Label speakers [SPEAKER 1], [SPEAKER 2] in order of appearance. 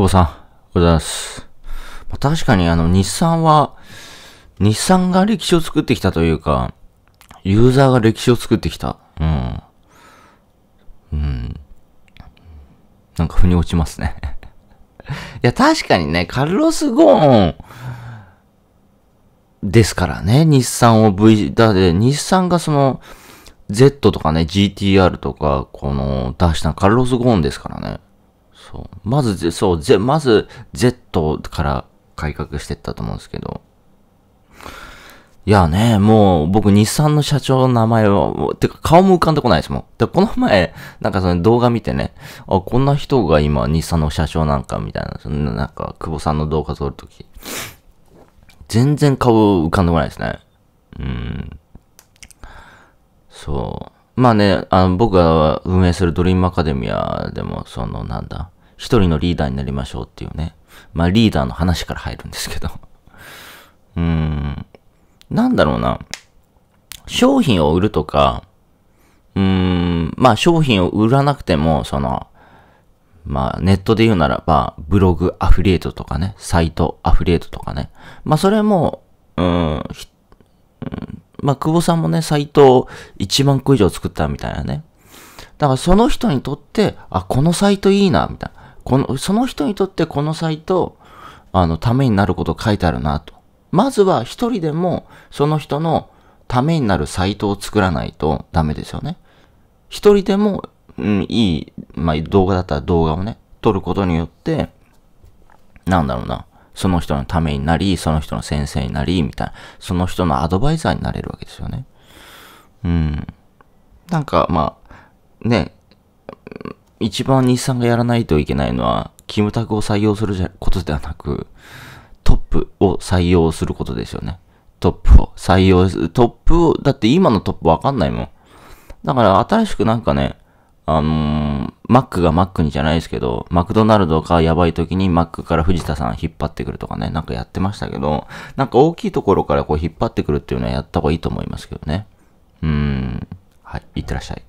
[SPEAKER 1] 久保さん、ございます。まあ、確かにあの、日産は、日産が歴史を作ってきたというか、ユーザーが歴史を作ってきた。うん。うん。なんか腑に落ちますね いや、確かにね、カルロス・ゴーンですからね、日産を V、だて日産がその、Z とかね、GTR とか、この、出したカルロス・ゴーンですからね。そう。まず、そう、ぜまず、Z から改革してったと思うんですけど。いやね、もう僕日産の社長の名前は、てか顔も浮かんでこないですもん。で、この前、なんかその動画見てね、あ、こんな人が今日産の社長なんかみたいな、そんななんか久保さんの動画撮るとき。全然顔浮かんでこないですね。うん。そう。まあね、あの僕が運営するドリームアカデミアでも、そのなんだ、一人のリーダーになりましょうっていうね。まあリーダーの話から入るんですけど。うーん。なんだろうな。商品を売るとか、うーん、まあ商品を売らなくても、その、まあネットで言うならば、ブログアフリエイトとかね、サイトアフリエイトとかね。まあそれも、うん、うんまあ、久保さんもね、サイトを1万個以上作ったみたいなね。だからその人にとって、あ、このサイトいいな、みたいな。この、その人にとってこのサイト、あの、ためになること書いてあるな、と。まずは一人でも、その人のためになるサイトを作らないとダメですよね。一人でも、うん、いい、まあ、動画だったら動画をね、撮ることによって、なんだろうな。その人のためになり、その人の先生になり、みたいな、その人のアドバイザーになれるわけですよね。うん。なんか、まあ、ね、一番日産がやらないといけないのは、キムタクを採用することではなく、トップを採用することですよね。トップを採用する。トップを、だって今のトップわかんないもん。だから新しくなんかね、あのーマックがマックにじゃないですけど、マクドナルドがやばい時にマックから藤田さん引っ張ってくるとかね、なんかやってましたけど、なんか大きいところからこう引っ張ってくるっていうのはやった方がいいと思いますけどね。うーん。はい。いってらっしゃい。